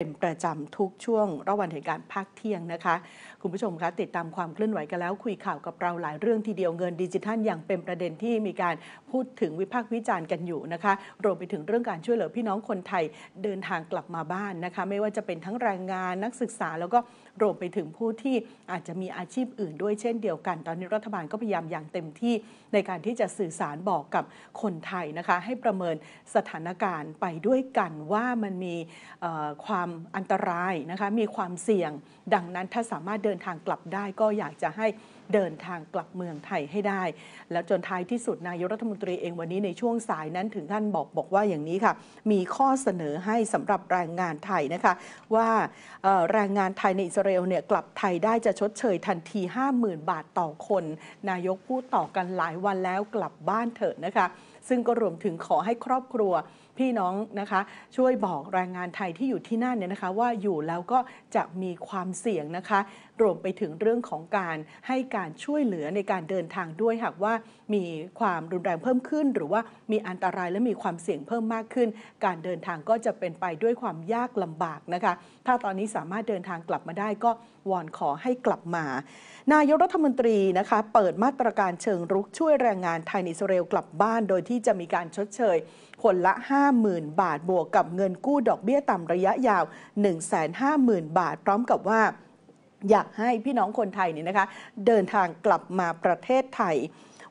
เป็นประจำทุกช่วงระหว่างเหตุการณ์ภาคเที่ยงนะคะคุณผู้ชมคะติดตามความเคลื่อนไหวกันแล้วคุยข่าวกับเราหลายเรื่องทีเดียวเงินดิจิทัลอย่างเป็นประเด็นที่มีการพูดถึงวิพากษ์วิจารณ์กันอยู่นะคะรวมไปถึงเรื่องการช่วยเหลือพี่น้องคนไทยเดินทางกลับมาบ้านนะคะไม่ว่าจะเป็นทั้งแรงงานนักศึกษาแล้วก็รวมไปถึงผู้ที่อาจจะมีอาชีพอื่นด้วยเช่นเดียวกัน ตอนนี้รัฐบาลก็พยายามอย่างเต็มที่ในการที่จะสื่อสารบอกกับคนไทยนะคะ ให้ประเมินสถานการณ์ไปด้วยกันว่ามันมีความอันตรายนะคะ มีความเสี่ยงดังนั้นถ้าสามารถเดินทางกลับได้ก็อยากจะให้เดินทางกลับเมืองไทยให้ได้ แล้วจนท้ายที่สุดนายกรัฐมนตรีเองวันนี้ในช่วงสายนั้นถึงท่านบอกบอกว่าอย่างนี้ค่ะ มีข้อเสนอให้สำหรับแรงงานไทยนะคะว่าแรงงานไทยในอิสราเอลเนี่ยกลับไทยได้จะชดเชยทันที 50,000 บาทต่อคน นายกพูดต่อกันหลายวันแล้วกลับบ้านเถิดนะคะซึ่งก็รวมถึงขอให้ครอบครัวพี่น้องนะคะ ช่วยบอกแรงงานไทยที่อยู่ที่นั่นเนี่ยนะคะว่าอยู่แล้วก็จะมีความเสี่ยงนะคะรวมไปถึงเรื่องของการให้การช่วยเหลือในการเดินทางด้วยหากว่ามีความรุนแรงเพิ่มขึ้น หรือว่ามีอันตรายและมีความเสี่ยงเพิ่มมากขึ้น การเดินทางก็จะเป็นไปด้วยความยากลำบากนะคะถ้าตอนนี้สามารถเดินทางกลับมาได้ก็วอนขอให้กลับมา นายกรัฐมนตรีนะคะ เปิดมาตรการเชิงรุกช่วยแรงงานไทยในอิสราเอลกลับบ้าน โดยที่จะมีการชดเชยคนละ 5 5 0 0 0 0 บาทบวกกับเงินกู้ดอกเบี้ยต่ำระยะยาว 150,000 บาทพร้อมกับว่าอยากให้พี่น้องคนไทยเนี่ยนะคะ เดินทางกลับมาประเทศไทย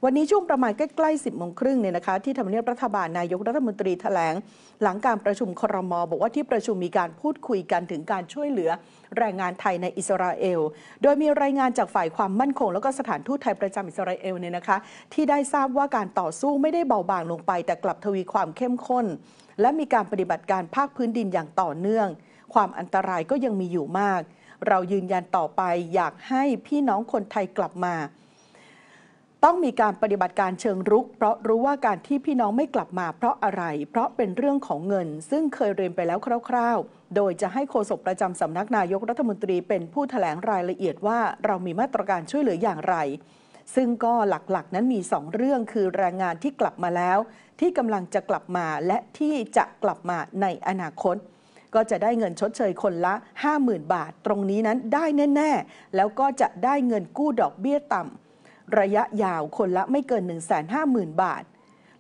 วันนี้ช่วงประมาณใกล้ๆ10โมงครึ่งเนี่ยนะคะที่ทำเนียบรัฐบาลนายกรัฐมนตรีแถลง หลังการประชุมครมบอกว่าที่ประชุมมีการพูดคุยกันถึงการช่วยเหลือแรงงานไทยในอิสราเอล โดยมีรายงานจากฝ่ายความมั่นคงแล้วก็สถานทูตไทยประจำอิสราเอลเนี่ยนะคะที่ได้ทราบว่าการต่อสู้ไม่ได้เบาบางลงไปแต่กลับทวีความเข้มข้น และมีการปฏิบัติการภาคพื้นดินอย่างต่อเนื่อง ความอันตรายก็ยังมีอยู่มาก เรายืนยันต่อไปอยากให้พี่น้องคนไทยกลับมาต้องมีการปฏิบัติการเชิงรุก เพราะรู้ว่าการที่พี่น้องไม่กลับมาเพราะอะไร เพราะเป็นเรื่องของเงิน ซึ่งเคยเรียนไปแล้วคร่าว ๆ โดยจะให้โฆษกประจำสำนักนายกรัฐมนตรี เป็นผู้ถแถลงรายละเอียดว่าเรามีมาตรการช่วยเหลืออย่างไร ซึ่งก็หลักๆนั้นมี 2 เรื่องคือแรงงานที่กลับมาแล้ว ที่กำลังจะกลับมาและที่จะกลับมาในอนาคต ก็จะได้เงินชดเชยคนละ 50,000 บาท ตรงนี้นั้นได้แน่ๆแล้วก็จะได้เงินกู้ดอกเบี้ยต่ำระยะยาวคนละไม่เกิน 150,000 บาท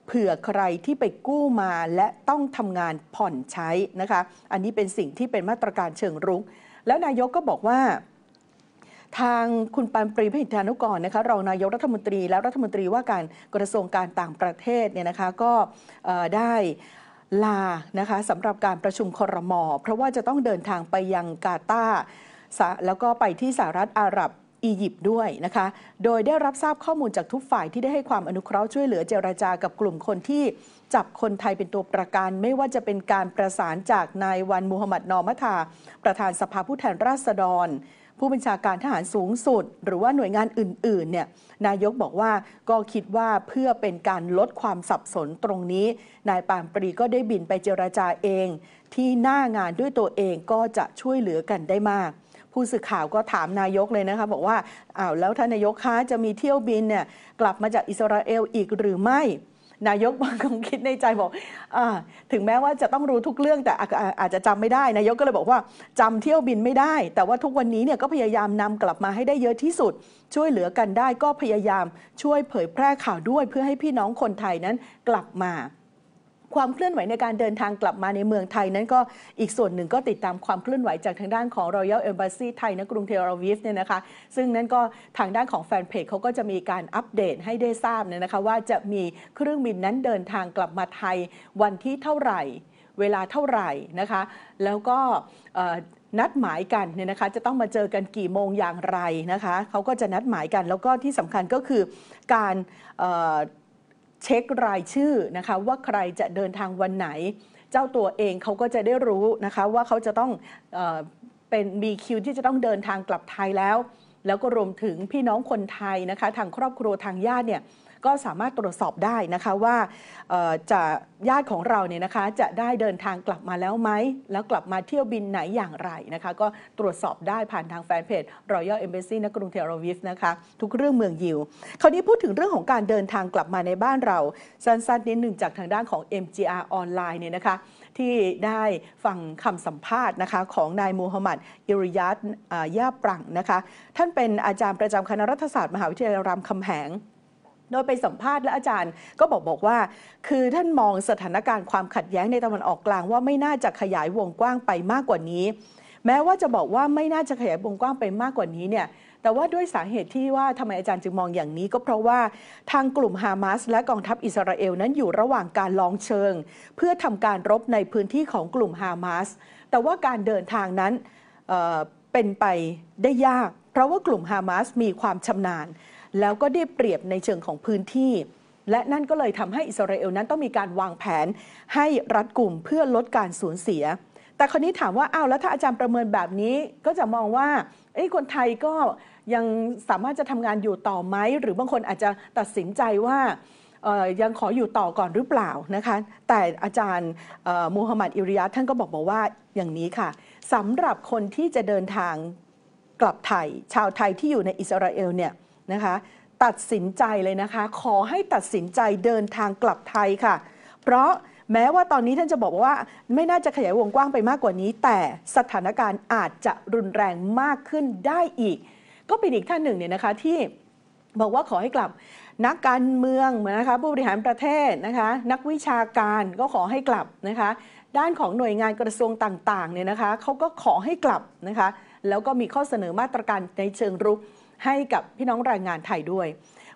เผื่อใครที่ไปกู้มาและต้องทำงานผ่อนใช้ นะคะ อันนี้เป็นสิ่งที่เป็นมาตรการเชิงรุก แล้วนายกก็บอกว่า ทางคุณปันปรีพิธานุกรนะคะ รองนายกรัฐมนตรี และรัฐมนตรีว่าการกระทรวงการต่างประเทศเนี่ยนะคะก็ได้ลานะคะสำหรับการประชุมครมเพราะว่าจะต้องเดินทางไปยังกาตาร์แล้วก็ไปที่สหรัฐอาหรับอียิปต์ด้วยนะคะ โดยได้รับทราบข้อมูลจากทุกฝ่ายที่ได้ให้ความอนุเคราะห์ช่วยเหลือเจราจา กับกลุ่มคนที่จับคนไทยเป็นตัวประกันไม่ว่าจะเป็นการประสานจากนายวันมูฮัมหมัดนอมัทาประธานสภาผู้แทนราษฎร ผู้บัญชาการทหารสูงสุด หรือว่าหน่วยงานอื่น ๆ เนี่ย นายกบอกว่าก็คิดว่าเพื่อเป็นการลดความสับสนตรงนี้ นายปามปรีก็ได้บินไปเจราจาเอง ที่หน้างานด้วยตัวเองก็จะช่วยเหลือกันได้มากผู้สื่อข่าวก็ถามนายกเลยนะคะบอกว่าอ้าวแล้วท่านนายกคะจะมีเที่ยวบินเนี่ยกลับมาจากอิสราเอลอีกหรือไม่ นายกบางคงคิดในใจบอกอถึงแม้ว่าจะต้องรู้ทุกเรื่องแต่อาจจะจำไม่ได้นายกก็เลยบอกว่าจำเที่ยวบินไม่ได้ แต่ว่าทุกวันนี้เนี่ยก็พยายามนำกลับมาให้ได้เยอะที่สุด ช่วยเหลือกันได้ก็พยายามช่วยเผยแพร่ข่าวด้วยเพื่อให้พี่น้องคนไทยนั้นกลับมาความเคลื่อนไหวในการเดินทางกลับมาในเมืองไทยนั้นก็อีกส่วนหนึ่งก็ติดตามความเคลื่อนไหวจากทางด้านของ Royal Embassy ไทยณกรุงเทลอาวิฟเนี่ยนะคะซึ่งนั้นก็ทางด้านของแฟนเพจเขาก็จะมีการอัปเดตให้ได้ทราบเนี่ยนะคะว่าจะมีเครื่องบินนั้นเดินทางกลับมาไทยวันที่เท่าไหร่เวลาเท่าไหร่นะคะแล้วก็นัดหมายกันเนี่ยนะคะจะต้องมาเจอกันกี่โมงอย่างไรนะคะเขาก็จะนัดหมายกันแล้วก็ที่สำคัญก็คือการเช็ครายชื่อนะคะว่าใครจะเดินทางวันไหน เจ้าตัวเองเขาก็จะได้รู้นะคะว่าเขาจะต้องเอเป็นมีคิวที่จะต้องเดินทางกลับไทยแล้ว แล้วก็รวมถึงพี่น้องคนไทยนะคะทางครอบครัวทางญาติเนี่ยก็สามารถตรวจสอบได้นะคะว่าจะญาติของเราเนี่ยนะคะจะได้เดินทางกลับมาแล้วไหม แล้วกลับมาเที่ยวบินไหนอย่างไรนะคะก็ตรวจสอบได้ผ่านทางแฟนเพจ Royal Embassy นกรุงเทอร์วิฟนะคะทุกเรื่องเมืองยิวคราวนี้พูดถึงเรื่องของการเดินทางกลับมาในบ้านเรา สั้นๆ นิดหนึ่งจากทางด้านของ MGR ออนไลน์เนี่ยนะคะที่ได้ฟังคำสัมภาษณ์นะคะของนายมูฮัมหมัด อิริยัตย่าปรังนะคะท่านเป็นอาจารย์ประจำคณะรัฐศาสตร์มหาวิทยาลัยรามคำแหงโดยไปสัมภาษณ์และอาจารย์ก็บอก บอกว่าคือท่านมองสถานการณ์ความขัดแย้งในตะวันออกกลาง ว่าไม่น่าจะขยายวงกว้างไปมากกว่านี้ แม้ว่าจะบอกว่าไม่น่าจะขยายวงกว้างไปมากกว่านี้เนี่ยแต่ว่าด้วยสาเหตุที่ว่าทำไมอาจารย์จึงมองอย่างนี้ ก็เพราะว่าทางกลุ่มฮามาสและกองทัพอิสราเอลนั้นอยู่ระหว่างการลองเชิง เพื่อทำการรบในพื้นที่ของกลุ่มฮามาสแต่ว่าการเดินทางนั้นเเป็นไปได้ยาก เพราะว่ากลุ่มฮามาสมีความชำนาญแล้วก็ได้เปรียบในเชิงของพื้นที่ และนั่นก็เลยทำให้อิสราเอลนั้นต้องมีการวางแผนให้รัดกลุ่มเพื่อลดการสูญเสีย แต่คนนี้ถามว่าอ้าวแล้วถ้าอาจารย์ประเมินแบบนี้ ก็จะมองว่าไอ้คนไทยก็ยังสามารถจะทำงานอยู่ต่อไหมหรือบางคนอาจจะตัดสินใจว่ายังขออยู่ต่อก่อนหรือเปล่า นะคะ แต่อาจารย์มูฮัมหมัดอิริยะท่านก็บอกบอกว่า อย่างนี้ค่ะสำหรับคนที่จะเดินทางกลับไทย ชาวไทยที่อยู่ในอิสราเอลเนี่ยนะคะตัดสินใจเลยนะคะขอให้ตัดสินใจเดินทางกลับไทยค่ะ เพราะแม้ว่าตอนนี้ท่านจะบอกว่าไม่น่าจะขยายวงกว้างไปมากกว่านี้ แต่สถานการณ์อาจจะรุนแรงมากขึ้นได้อีก ก็เป็นอีกท่านหนึ่งเนี่ยนะคะที่บอกว่าขอให้กลับ นักการเมืองนะคะผู้บริหารประเทศนะคะนักวิชาการก็ขอให้กลับนะคะด้านของหน่วยงานกระทรวงต่างๆเนี่ยนะคะเขาก็ขอให้กลับนะคะแล้วก็มีข้อเสนอมาตรการในเชิงรุกให้กับพี่น้องแรงงานไทยด้วย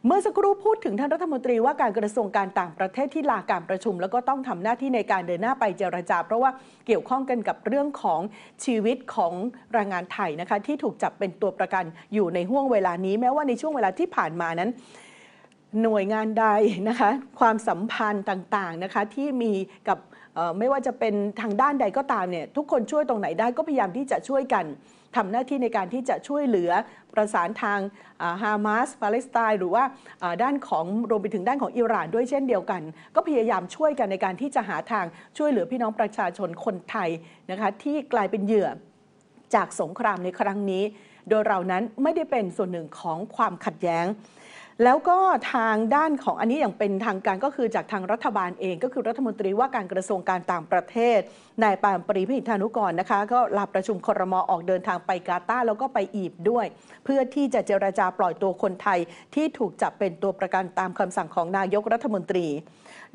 เมื่อสักครู่พูดถึงท่านรัฐมนตรีว่าการกระทรวงการต่างประเทศที่ลาการประชุม แล้วก็ต้องทำหน้าที่ในการเดินหน้าไปเจรจาเพราะว่า เกี่ยวข้องกันกับเรื่องของชีวิตของแรงงานไทยนะคะที่ถูกจับเป็นตัวประกันอยู่ในห่วงเวลานี้ แม้ว่าในช่วงเวลาที่ผ่านมานั้น หน่วยงานใดนะคะความสัมพันธ์ต่างๆนะคะที่มีกับไม่ว่าจะเป็นทางด้านใดก็ตามเนี่ยทุกคนช่วยตรงไหนได้ก็พยายามที่จะช่วยกันทำหน้าที่ในการที่จะช่วยเหลือประสานทางฮามาสปาเลสไตน์หรือว่าด้านของรวมไปถึงด้านของอิหร่านด้วยเช่นเดียวกัน ก็พยายามช่วยกันในการที่จะหาทางช่วยเหลือพี่น้องประชาชนคนไทยนะคะที่กลายเป็นเหยื่อจากสงครามในครั้งนี้ โดยเรานั้นไม่ได้เป็นส่วนหนึ่งของความขัดแย้งแล้วก็ทางด้านของอันนี้อย่างเป็นทางการก็คือจากทางรัฐบาลเองก็คือรัฐมนตรีว่าการกระทรวงการต่างประเทศนายปานปรีพิธานุกรนะคะ ก็ลาประชุมครมอออกเดินทางไปกาตาแล้วก็ไปอีบด้วย เพื่อที่จะเจรจาปล่อยตัวคนไทยที่ถูกจับเป็นตัวประกันตามคำสั่งของนายกรัฐมนตรี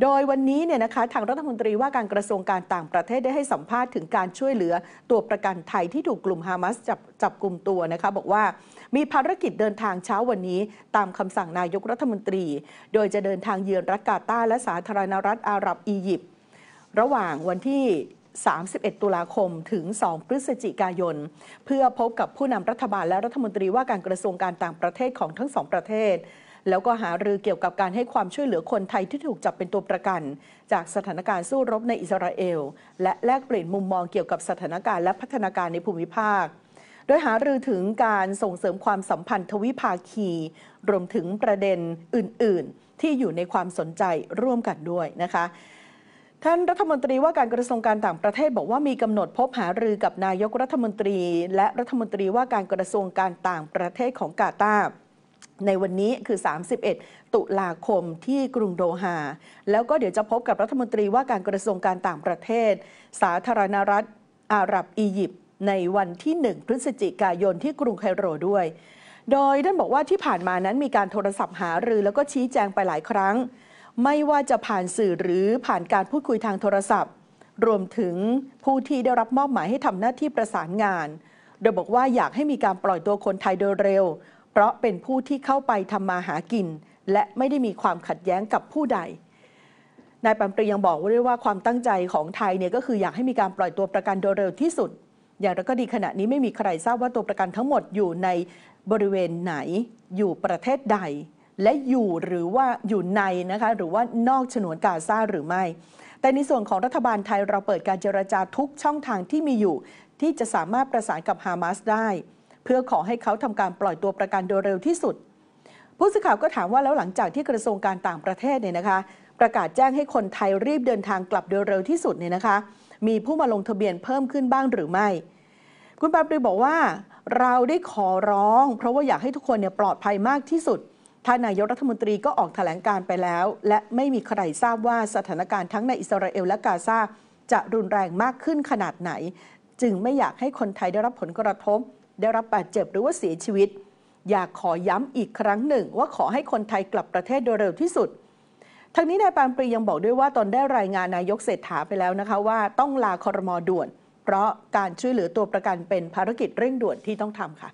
โดยวันนี้เนี่ยนะคะทางรัฐมนตรีว่าการกระทรวงการต่างประเทศได้ให้สัมภาษณ์ถึงการช่วยเหลือตัวประกันไทยที่ถูกกลุ่มฮามาสจับจับกลุ่มตัวนะคะบอกว่ามีภารกิจเดินทางเช้าวันนี้ตามคำสั่งนายกรัฐมนตรี โดยจะเดินทางเยือนรัฐกาตาและสาธารณรัฐอาหรับอียิปต์ระหว่างวันที่ 31 ตุลาคมถึง 2 พฤศจิกายน เพื่อพบกับผู้นำรัฐบาลและรัฐมนตรีว่าการกระทรวงการต่างประเทศของทั้งสองประเทศ แล้วก็หารือเกี่ยวกับการให้ความช่วยเหลือคนไทยที่ถูกจับเป็นตัวประกัน จากสถานการณ์สู้รบในอิสราเอล และแลกเปลี่ยนมุมมองเกี่ยวกับสถานการณ์และพัฒนาการในภูมิภาคโดยหารือถึงการส่งเสริมความสัมพันธ์ทวิภาคี รวมถึงประเด็นอื่น ๆ ที่อยู่ในความสนใจร่วมกันด้วยนะคะท่านรัฐมนตรีว่าการกระทรวงการต่างประเทศ บอกว่ามีกำหนดพบหารือกับนายกรัฐมนตรี และรัฐมนตรีว่าการกระทรวงการต่างประเทศของกาตาร์ในวันนี้คือ 31 ตุลาคมที่กรุงโดฮาแล้วก็เดี๋ยวจะพบกับรัฐมนตรีว่าการกระทรวงการต่างประเทศ สาธารณรัฐอาหรับอียิปต์ในวันที่1พฤศจิกายนที่กรุงไคโรด้วย โดยท่านบอกว่าที่ผ่านมานั้นมีการโทรศัพท์หารือแล้วก็ชี้แจงไปหลายครั้ง ไม่ว่าจะผ่านสื่อหรือผ่านการพูดคุยทางโทรศัพท์ รวมถึงผู้ที่ได้รับมอบหมายให้ทำหน้าที่ประสานงาน โดยบอกว่าอยากให้มีการปล่อยตัวคนไทยโดยเร็ว เพราะเป็นผู้ที่เข้าไปทำมาหากินและไม่ได้มีความขัดแย้งกับผู้ใด นายปัมปรียังบอกว่าด้วยว่าความตั้งใจของไทยเนี่ยก็คืออยากให้มีการปล่อยตัวประกันโดยเร็วที่สุดอย่างไรก็ดีขณะนี้ไม่มีใครทราบว่าตัวประกันทั้งหมดอยู่ในบริเวณไหน อยู่ประเทศใด และอยู่หรือว่าอยู่ในนะคะหรือว่านอกฉนวนกาซาหรือไม่ แต่ในส่วนของรัฐบาลไทยเราเปิดการเจรจาทุกช่องทางที่มีอยู่ ที่จะสามารถประสานกับฮามาสได้ เพื่อขอให้เขาทำการปล่อยตัวประกันโดยเร็วที่สุด ผู้สื่อข่าวก็ถามว่าแล้วหลังจากที่กระทรวงการต่างประเทศเนี่ยนะคะ ประกาศแจ้งให้คนไทยรีบเดินทางกลับโดยเร็วที่สุดเนี่ยนะคะมีผู้มาลงทะเบียนเพิ่มขึ้นบ้างหรือไม่ คุณปาปดีบอกว่า เราได้ขอร้อง เพราะว่าอยากให้ทุกคนเนี่ยปลอดภัยมากที่สุด ท่านนายกรัฐมนตรีก็ออกแถลงการไปแล้ว และไม่มีใครทราบว่าสถานการณ์ทั้งในอิสราเอลและกาซาจะรุนแรงมากขึ้นขนาดไหน จึงไม่อยากให้คนไทยได้รับผลกระทบ ได้รับบาดเจ็บหรือว่าเสียชีวิต อยากขอย้ำอีกครั้งหนึ่ง ว่าขอให้คนไทยกลับประเทศโดยเร็วที่สุดทั้งนี้นายปานปรียังบอกด้วยว่าตอนได้รายงานนายกเศรษฐาไปแล้วนะคะ ว่าต้องลาคอรมอด่วน เพราะการช่วยเหลือตัวประกันเป็นภารกิจเร่งด่วนที่ต้องทำค่ะ